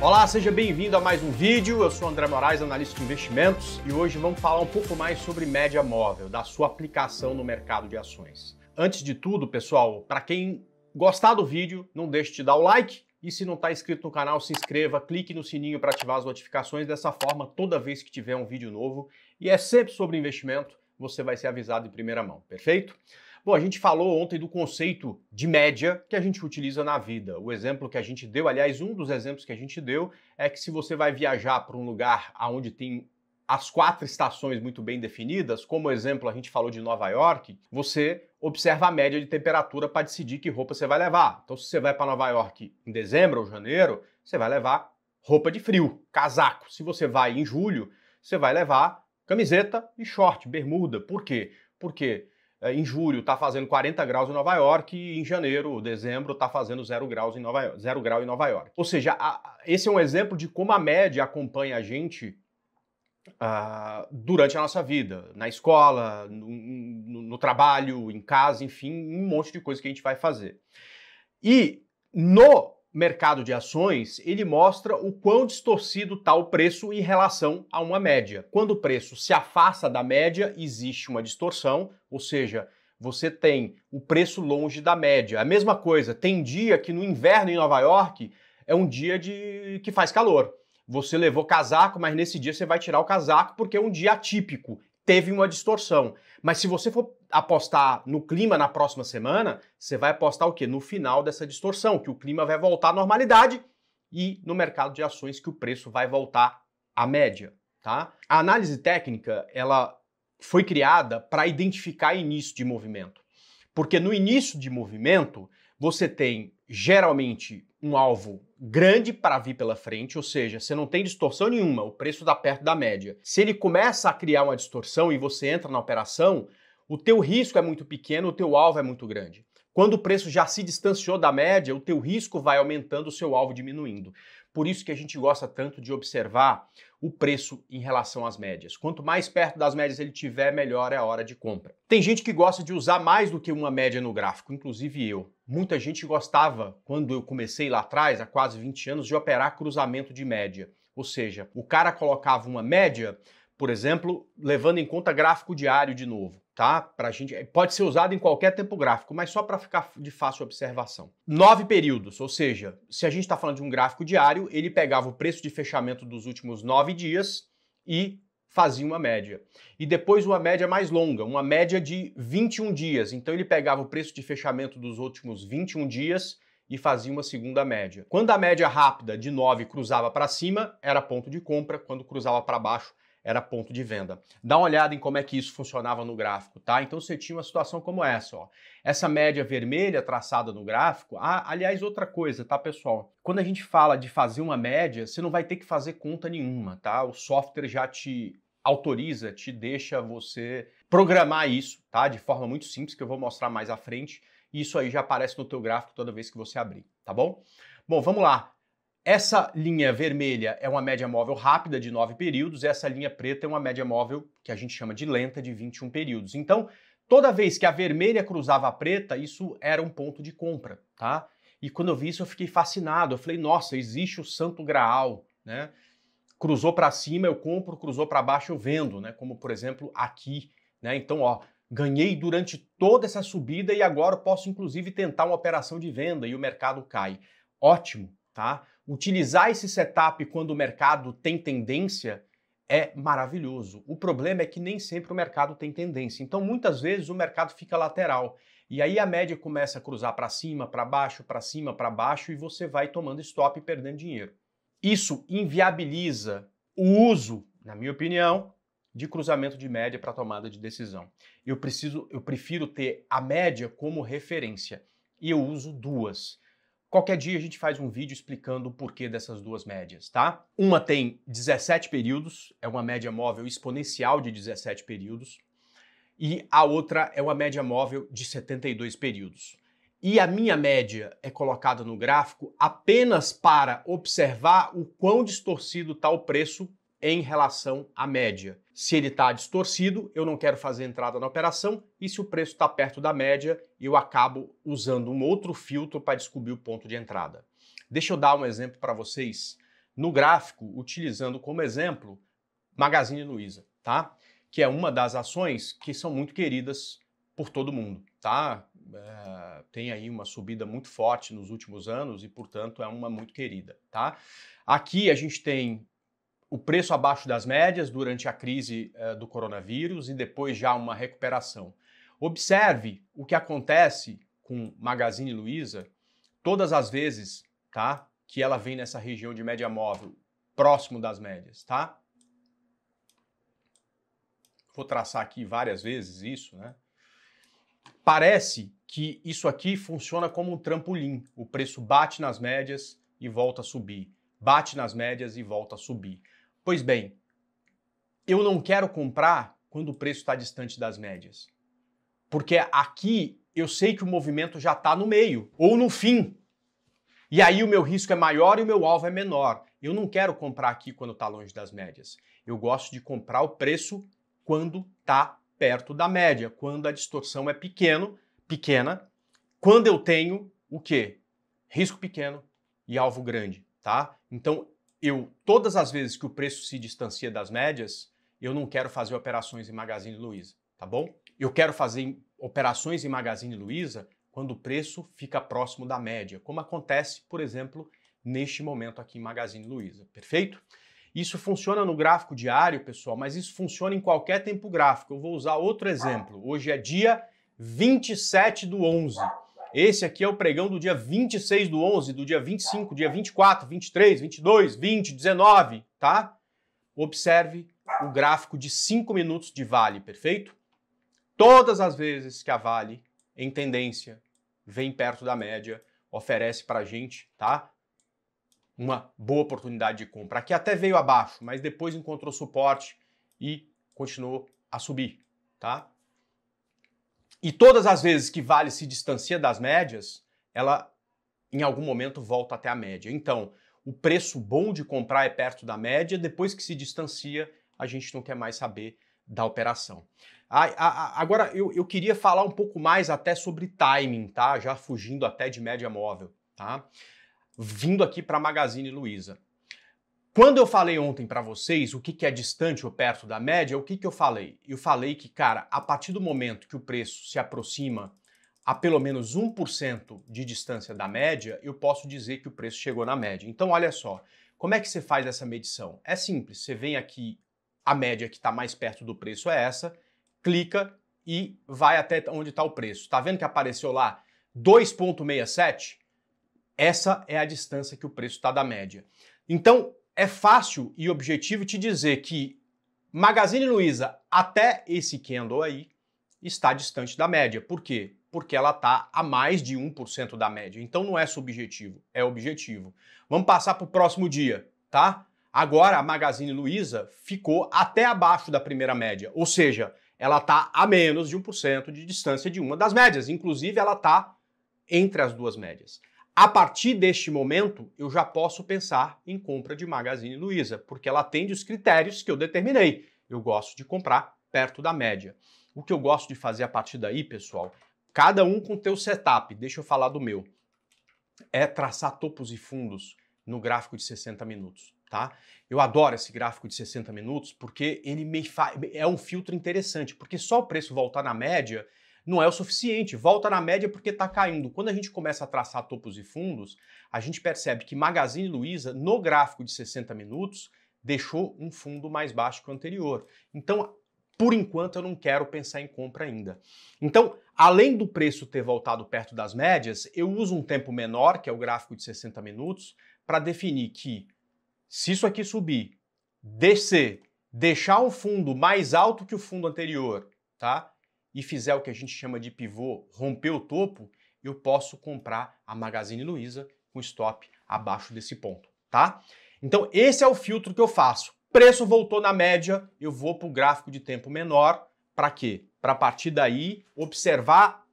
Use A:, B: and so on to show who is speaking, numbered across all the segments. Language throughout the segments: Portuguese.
A: Olá, seja bem-vindo a mais um vídeo. Eu sou André Moraes, analista de investimentos, e hoje vamos falar um pouco mais sobre média móvel, da sua aplicação no mercado de ações. Antes de tudo, pessoal, para quem gostar do vídeo, não deixe de dar o like, e se não está inscrito no canal, se inscreva, clique no sininho para ativar as notificações. Dessa forma, toda vez que tiver um vídeo novo, e é sempre sobre investimento, você vai ser avisado em primeira mão, perfeito? Bom, a gente falou ontem do conceito de média que a gente utiliza na vida. O exemplo que a gente deu, aliás, um dos exemplos que a gente deu é que se você vai viajar para um lugar onde tem as quatro estações muito bem definidas, como exemplo a gente falou de Nova York, você observa a média de temperatura para decidir que roupa você vai levar. Então, se você vai para Nova York em dezembro ou janeiro, você vai levar roupa de frio, casaco. Se você vai em julho, você vai levar camiseta e short, bermuda. Por quê? Porque é, em julho está fazendo 40 graus em Nova York e em janeiro, dezembro, está fazendo zero, graus em Nova, York, zero grau em Nova York. Ou seja, a, esse é um exemplo de como a média acompanha a gente ah, durante a nossa vida, na escola, no, no, no trabalho, em casa, enfim, um monte de coisa que a gente vai fazer. E no mercado de ações, ele mostra o quão distorcido está o preço em relação a uma média. Quando o preço se afasta da média, existe uma distorção, ou seja, você tem o preço longe da média. A mesma coisa, tem dia que no inverno em Nova York é um dia de que faz calor. Você levou casaco, mas nesse dia você vai tirar o casaco porque é um dia atípico, teve uma distorção. Mas se você for apostar no clima na próxima semana, você vai apostar o quê? No final dessa distorção, que o clima vai voltar à normalidade e no mercado de ações que o preço vai voltar à média, tá? A análise técnica, ela foi criada para identificar início de movimento. Porque no início de movimento, você tem geralmente um alvo grande para vir pela frente, ou seja, você não tem distorção nenhuma, o preço está perto da média. Se ele começa a criar uma distorção e você entra na operação, o teu risco é muito pequeno, o teu alvo é muito grande. Quando o preço já se distanciou da média, o teu risco vai aumentando, o seu alvo diminuindo. Por isso que a gente gosta tanto de observar o preço em relação às médias. Quanto mais perto das médias ele tiver, melhor é a hora de compra. Tem gente que gosta de usar mais do que uma média no gráfico, inclusive eu. Muita gente gostava, quando eu comecei lá atrás, há quase 20 anos, de operar cruzamento de média. Ou seja, o cara colocava uma média, por exemplo, levando em conta gráfico diário de novo tá? Pra gente, é, pode ser usado em qualquer tempo gráfico, mas só para ficar de fácil observação. Nove períodos, ou seja, se a gente está falando de um gráfico diário, ele pegava o preço de fechamento dos últimos nove dias e fazia uma média. E depois uma média mais longa, uma média de 21 dias. Então ele pegava o preço de fechamento dos últimos 21 dias e fazia uma segunda média. Quando a média rápida de 9 cruzava para cima, era ponto de compra, quando cruzava para baixo, era ponto de venda. Dá uma olhada em como é que isso funcionava no gráfico, tá? Então você tinha uma situação como essa, ó. Essa média vermelha traçada no gráfico. Ah, aliás, outra coisa, tá, pessoal? Quando a gente fala de fazer uma média, você não vai ter que fazer conta nenhuma, tá? O software já te autoriza, te deixa você programar isso, tá? De forma muito simples que eu vou mostrar mais à frente. Isso aí já aparece no teu gráfico toda vez que você abrir, tá bom? Bom, vamos lá. Essa linha vermelha é uma média móvel rápida de 9 períodos, essa linha preta é uma média móvel que a gente chama de lenta de 21 períodos. Então, toda vez que a vermelha cruzava a preta, isso era um ponto de compra, tá? E quando eu vi isso, eu fiquei fascinado. Eu falei, nossa, existe o Santo Graal, né? Cruzou para cima, eu compro, cruzou para baixo, eu vendo, né? Como, por exemplo, aqui, né? Então, ó, ganhei durante toda essa subida e agora posso, inclusive, tentar uma operação de venda e o mercado cai. Ótimo! tá? Utilizar esse setup quando o mercado tem tendência é maravilhoso. O problema é que nem sempre o mercado tem tendência. Então, muitas vezes o mercado fica lateral. E aí a média começa a cruzar para cima, para baixo, para cima, para baixo e você vai tomando stop e perdendo dinheiro. Isso inviabiliza o uso, na minha opinião, de cruzamento de média para tomada de decisão. Eu preciso, eu prefiro ter a média como referência e eu uso duas. Qualquer dia a gente faz um vídeo explicando o porquê dessas duas médias, tá? Uma tem 17 períodos, é uma média móvel exponencial de 17 períodos, e a outra é uma média móvel de 72 períodos. E a minha média é colocada no gráfico apenas para observar o quão distorcido está o preço em relação à média. Se ele está distorcido, eu não quero fazer entrada na operação e se o preço está perto da média, eu acabo usando um outro filtro para descobrir o ponto de entrada. Deixa eu dar um exemplo para vocês no gráfico, utilizando como exemplo Magazine Luiza, tá? Que é uma das ações que são muito queridas por todo mundo, tá? É, tem aí uma subida muito forte nos últimos anos e, portanto, é uma muito querida, tá? Aqui a gente tem o preço abaixo das médias durante a crise eh, do coronavírus e depois já uma recuperação. Observe o que acontece com Magazine Luiza todas as vezes, tá? Que ela vem nessa região de média móvel, próximo das médias, tá? Vou traçar aqui várias vezes isso, né? Parece que isso aqui funciona como um trampolim. O preço bate nas médias e volta a subir. Bate nas médias e volta a subir. Pois bem, eu não quero comprar quando o preço está distante das médias. Porque aqui eu sei que o movimento já está no meio ou no fim. E aí o meu risco é maior e o meu alvo é menor. Eu não quero comprar aqui quando está longe das médias. Eu gosto de comprar o preço quando está perto da média, quando a distorção é pequeno, pequena, quando eu tenho o quê? Risco pequeno e alvo grande, tá? Então eu, todas as vezes que o preço se distancia das médias, eu não quero fazer operações em Magazine Luiza, tá bom? Eu quero fazer operações em Magazine Luiza quando o preço fica próximo da média, como acontece, por exemplo, neste momento aqui em Magazine Luiza, perfeito? Isso funciona no gráfico diário, pessoal, mas isso funciona em qualquer tempo gráfico. Eu vou usar outro exemplo. Hoje é dia 27 do 11. Esse aqui é o pregão do dia 26 do 11, do dia 25, dia 24, 23, 22, 20, 19, tá? Observe o gráfico de 5 minutos de Vale, perfeito? Todas as vezes que a Vale, em tendência, vem perto da média, oferece para a gente, tá? Uma boa oportunidade de compra. Aqui até veio abaixo, mas depois encontrou suporte e continuou a subir, tá? E todas as vezes que Vale se distancia das médias, ela em algum momento volta até a média. Então, o preço bom de comprar é perto da média, depois que se distancia, a gente não quer mais saber da operação. A, a, a, agora, eu, eu queria falar um pouco mais até sobre timing, tá? Já fugindo até de média móvel, tá? Vindo aqui para Magazine Luiza. Quando eu falei ontem para vocês o que, é distante ou perto da média, o que, que eu falei? Eu falei que, cara, a partir do momento que o preço se aproxima a pelo menos 1% de distância da média, eu posso dizer que o preço chegou na média. Então, olha só, como é que você faz essa medição? É simples, você vem aqui, a média que está mais perto do preço é essa, clica e vai até onde está o preço. Está vendo que apareceu lá 2,67? Essa é a distância que o preço está da média. Então, é fácil e objetivo te dizer que Magazine Luiza, até esse candle aí, está distante da média. Por quê? Porque ela está a mais de 1% da média. Então não é subjetivo, é objetivo. Vamos passar para o próximo dia, tá? Agora a Magazine Luiza ficou até abaixo da primeira média, ou seja, ela está a menos de 1% de distância de uma das médias. Inclusive, ela está entre as duas médias. A partir deste momento, eu já posso pensar em compra de Magazine Luiza, porque ela atende os critérios que eu determinei. Eu gosto de comprar perto da média. O que eu gosto de fazer a partir daí, pessoal, cada um com o teu setup, deixa eu falar do meu, é traçar topos e fundos no gráfico de 60 minutos, tá? Eu adoro esse gráfico de 60 minutos porque ele me fa... é um filtro interessante, porque só o preço voltar na média não é o suficiente. Volta na média porque está caindo. Quando a gente começa a traçar topos e fundos, a gente percebe que Magazine Luiza, no gráfico de 60 minutos, deixou um fundo mais baixo que o anterior. Então, por enquanto, eu não quero pensar em compra ainda. Então, além do preço ter voltado perto das médias, eu uso um tempo menor, que é o gráfico de 60 minutos, para definir que se isso aqui subir, descer, deixar um fundo mais alto que o fundo anterior, tá? e fizer o que a gente chama de pivô, romper o topo, eu posso comprar a Magazine Luiza com stop abaixo desse ponto, tá? Então esse é o filtro que eu faço. Preço voltou na média, eu vou para o gráfico de tempo menor, para quê? Para partir daí observar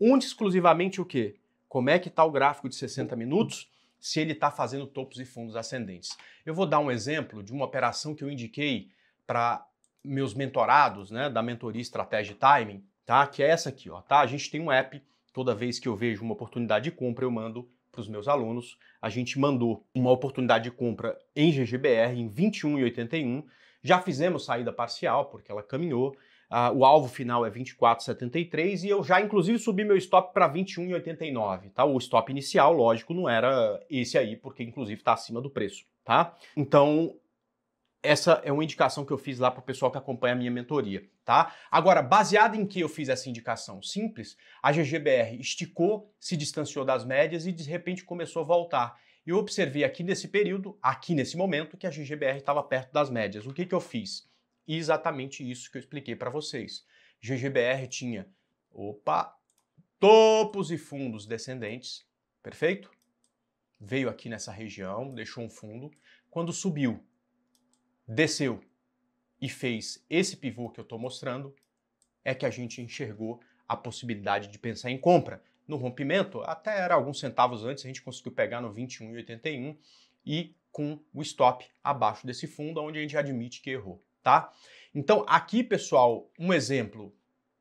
A: onde exclusivamente o quê? Como é que está o gráfico de 60 minutos? Se ele está fazendo topos e fundos ascendentes. Eu vou dar um exemplo de uma operação que eu indiquei para meus mentorados, né, da mentoria estratégia e timing, tá? Que é essa aqui, ó, tá? A gente tem um app, toda vez que eu vejo uma oportunidade de compra, eu mando para os meus alunos. A gente mandou uma oportunidade de compra em GGBR em 21,81. Já fizemos saída parcial, porque ela caminhou. Uh, o alvo final é 24,73 e eu já inclusive subi meu stop para 21,89, tá? O stop inicial, lógico, não era esse aí, porque inclusive está acima do preço, tá? Então, essa é uma indicação que eu fiz lá para o pessoal que acompanha a minha mentoria, tá? Agora, baseado em que eu fiz essa indicação simples, a GGBR esticou, se distanciou das médias e de repente começou a voltar. Eu observei aqui nesse período, aqui nesse momento, que a GGBR estava perto das médias. O que, que eu fiz? Exatamente isso que eu expliquei para vocês. GGBR tinha, opa, topos e fundos descendentes, perfeito? Veio aqui nessa região, deixou um fundo. Quando subiu, desceu e fez esse pivô que eu estou mostrando, é que a gente enxergou a possibilidade de pensar em compra. No rompimento, até era alguns centavos antes, a gente conseguiu pegar no 21,81 e com o stop abaixo desse fundo, onde a gente admite que errou, tá? Então, aqui, pessoal, um exemplo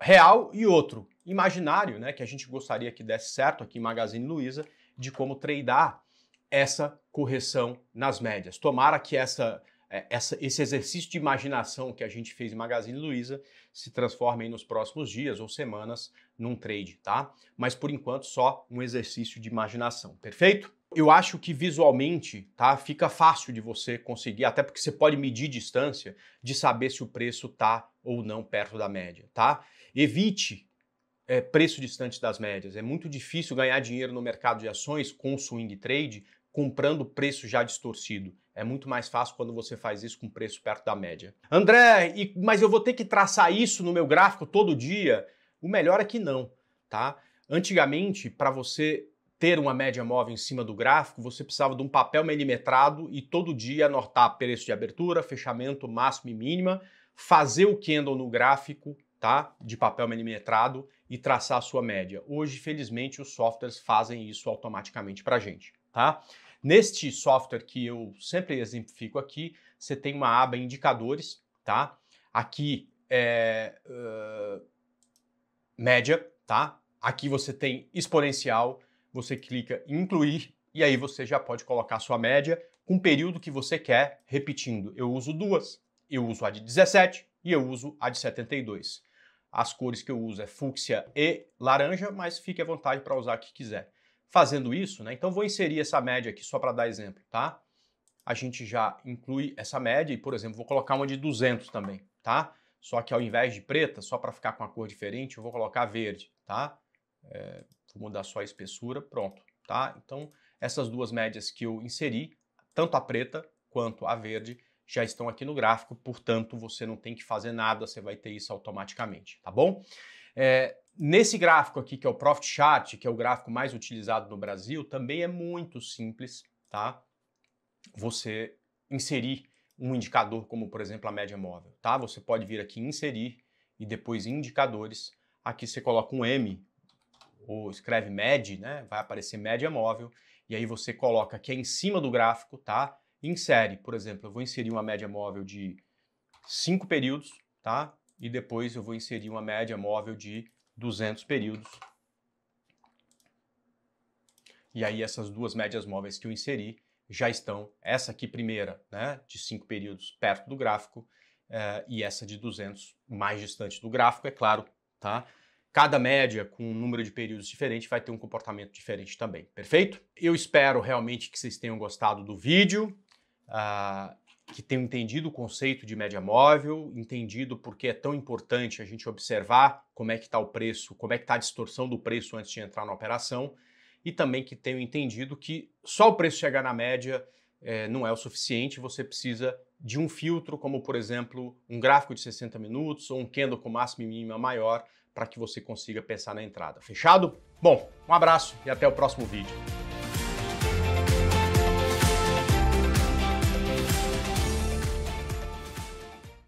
A: real e outro imaginário, né, que a gente gostaria que desse certo aqui em Magazine Luiza, de como tradar essa correção nas médias. Tomara que essa é, essa, esse exercício de imaginação que a gente fez em Magazine Luiza se transforme nos próximos dias ou semanas num trade, tá? Mas por enquanto só um exercício de imaginação, perfeito? Eu acho que visualmente, tá, fica fácil de você conseguir, até porque você pode medir distância de saber se o preço tá ou não perto da média, tá? Evite é, preço distante das médias. É muito difícil ganhar dinheiro no mercado de ações com swing trade comprando preço já distorcido. É muito mais fácil quando você faz isso com preço perto da média. André, e, mas eu vou ter que traçar isso no meu gráfico todo dia? O melhor é que não, tá? Antigamente, para você ter uma média móvel em cima do gráfico, você precisava de um papel milimetrado e todo dia anotar preço de abertura, fechamento, máximo e mínima, fazer o candle no gráfico, tá? De papel milimetrado e traçar a sua média. Hoje, felizmente, os softwares fazem isso automaticamente para gente, tá? Neste software que eu sempre exemplifico aqui, você tem uma aba indicadores, tá? Aqui é uh, média, tá? Aqui você tem exponencial, você clica em incluir e aí você já pode colocar a sua média com o período que você quer, repetindo. Eu uso duas, eu uso a de 17 e eu uso a de 72. As cores que eu uso é fúcsia e laranja, mas fique à vontade para usar o que quiser fazendo isso, né? Então vou inserir essa média aqui só para dar exemplo, tá? A gente já inclui essa média e, por exemplo, vou colocar uma de 200 também, tá? Só que ao invés de preta, só para ficar com a cor diferente, eu vou colocar verde, tá? É, vou mudar só a espessura, pronto, tá? Então essas duas médias que eu inseri, tanto a preta quanto a verde, já estão aqui no gráfico, portanto você não tem que fazer nada, você vai ter isso automaticamente, tá bom? É, Nesse gráfico aqui, que é o Profit Chart, que é o gráfico mais utilizado no Brasil, também é muito simples, tá? Você inserir um indicador como, por exemplo, a média móvel, tá? Você pode vir aqui inserir e depois indicadores. Aqui você coloca um M ou escreve MED, né? Vai aparecer média móvel e aí você coloca aqui em cima do gráfico, tá? Insere, por exemplo, eu vou inserir uma média móvel de cinco períodos, tá? E depois eu vou inserir uma média móvel de 200 períodos. E aí essas duas médias móveis que eu inseri já estão, essa aqui primeira, né, de 5 períodos perto do gráfico, eh, e essa de 200 mais distante do gráfico, é claro, tá? Cada média com um número de períodos diferente vai ter um comportamento diferente também, perfeito? Eu espero realmente que vocês tenham gostado do vídeo. Uh, que tenham entendido o conceito de média móvel, entendido porque é tão importante a gente observar como é que está o preço, como é que está a distorção do preço antes de entrar na operação, e também que tenham entendido que só o preço chegar na média é, não é o suficiente, você precisa de um filtro, como por exemplo um gráfico de 60 minutos ou um candle com máxima e mínima maior, para que você consiga pensar na entrada. Fechado? Bom, um abraço e até o próximo vídeo.